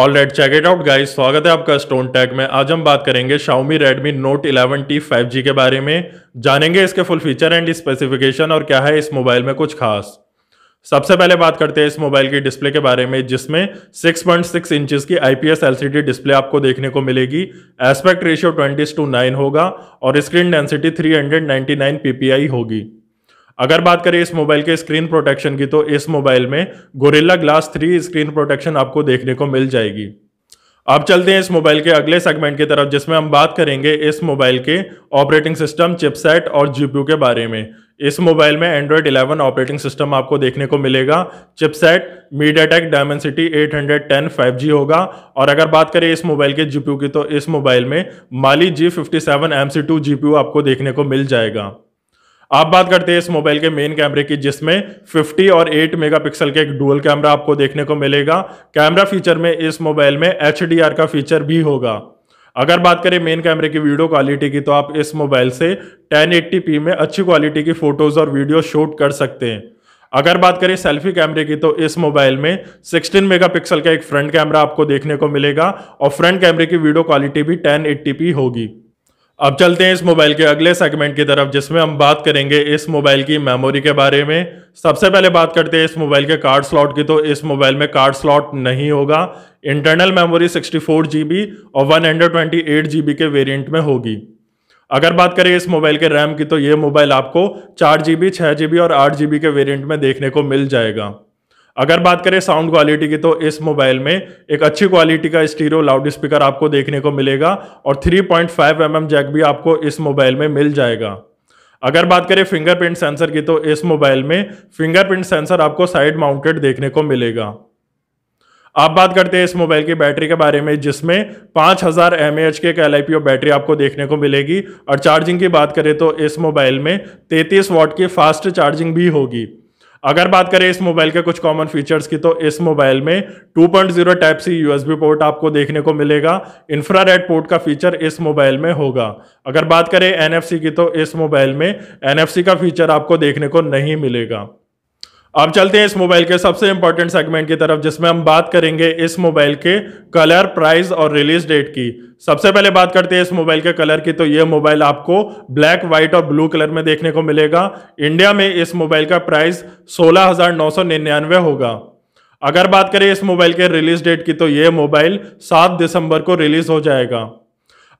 all right check it out guys स्वागत है आपका स्टोन टैग में आज हम बात करेंगे note eleven T 11T 5G के बारे में जानेंगे इसके फुल फीचर एंड स्पेसिफिकेशन और क्या है इस मोबाइल में कुछ खास सबसे पहले बात करते हैं इस मोबाइल की डिस्प्ले के बारे में जिसमें 6.6 पॉइंट इंचेस की आईपीएस एलसीडी डिस्प्ले आपको देखने को मिलेगी aspect ratio twenty to nine होगा और स्क्रीन डेंसिटी 399 पीपीआई होगी अगर बात करें इस मोबाइल के स्क्रीन प्रोटेक्शन की तो इस मोबाइल में Gorilla Glass three screen protection आपको देखने को मिल जाएगी अब चलते हैं इस मोबाइल के अगले सेगमेंट की तरफ जिसमें हम बात करेंगे इस मोबाइल के ऑपरेटिंग सिस्टम चिपसेट और जीपीयू के बारे में इस मोबाइल में एंड्रॉयड 11 ऑपरेटिंग सिस्टम आपको देखने को मिलेगा chipset MediaTek Dimensity eight hundred होगा और अगर बात करें इस मोबाइल के जीपीयू की तो इस मोबाइल में Mali G fifty seven M C two आपको देखने को मिल जाएगा आप बात करते हैं इस मोबाइल के मेन कैमरे की जिसमें 50 और 8 मेगापिक्सल के एक डुअल कैमरा आपको देखने को मिलेगा कैमरा फीचर में इस मोबाइल में एच का फीचर भी होगा अगर बात करें मेन कैमरे की वीडियो क्वालिटी की तो आप इस मोबाइल से 1080p में अच्छी क्वालिटी की फोटोज और वीडियो शूट कर सकते हैं अगर बात करें सेल्फी कैमरे की तो इस मोबाइल में 16 मेगापिक्सल का एक फ्रंट कैमरा आपको देखने को मिलेगा और फ्रंट कैमरे की वीडियो क्वालिटी भी 1080p होगी अब चलते हैं इस मोबाइल के अगले सेगमेंट की तरफ जिसमें हम बात करेंगे इस मोबाइल की मेमोरी के बारे में सबसे पहले बात करते हैं इस मोबाइल के कार्ड स्लॉट की तो इस मोबाइल में कार्ड स्लॉट नहीं होगा इंटरनल मेमोरी 64 जीबी और 128 जीबी के वेरियंट में होगी अगर बात करें इस मोबाइल के रैम की तो ये मोबाइल आपको चार जीबी छः जीबी और आठ जीबी के वेरियंट में देखने को मिल जाएगा अगर बात करें साउंड क्वालिटी की तो इस मोबाइल में एक अच्छी क्वालिटी का स्टीरियो लाउड स्पीकर आपको देखने को मिलेगा और 3.5 पॉइंट mm जैक भी आपको इस मोबाइल में मिल जाएगा अगर बात करें फिंगरप्रिंट सेंसर की तो इस मोबाइल में फिंगरप्रिंट सेंसर आपको साइड माउंटेड देखने को मिलेगा आप बात करते हैं इस मोबाइल की बैटरी के बारे में जिसमें 5000 हजार एम एच के एल आई बैटरी आपको देखने को मिलेगी और चार्जिंग की बात करें तो इस मोबाइल में 33 वाट की फास्ट चार्जिंग भी होगी अगर बात करें इस मोबाइल के कुछ कॉमन फीचर्स की तो इस मोबाइल में 2.0 point zero type C USB port आपको देखने को मिलेगा इंफ्रारेड पोर्ट का फीचर इस मोबाइल में होगा अगर बात करें एनएफसी की तो इस मोबाइल में एनएफसी का फीचर आपको देखने को नहीं मिलेगा अब चलते हैं इस मोबाइल के सबसे इंपॉर्टेंट सेगमेंट की तरफ जिसमें हम बात करेंगे इस मोबाइल के कलर प्राइस और रिलीज डेट की सबसे पहले बात करते हैं इस मोबाइल के कलर की तो यह मोबाइल आपको ब्लैक व्हाइट और ब्लू कलर में देखने को मिलेगा इंडिया में इस मोबाइल का प्राइस सोलह होगा अगर बात करें इस मोबाइल के रिलीज डेट की तो यह मोबाइल सात दिसंबर को रिलीज हो जाएगा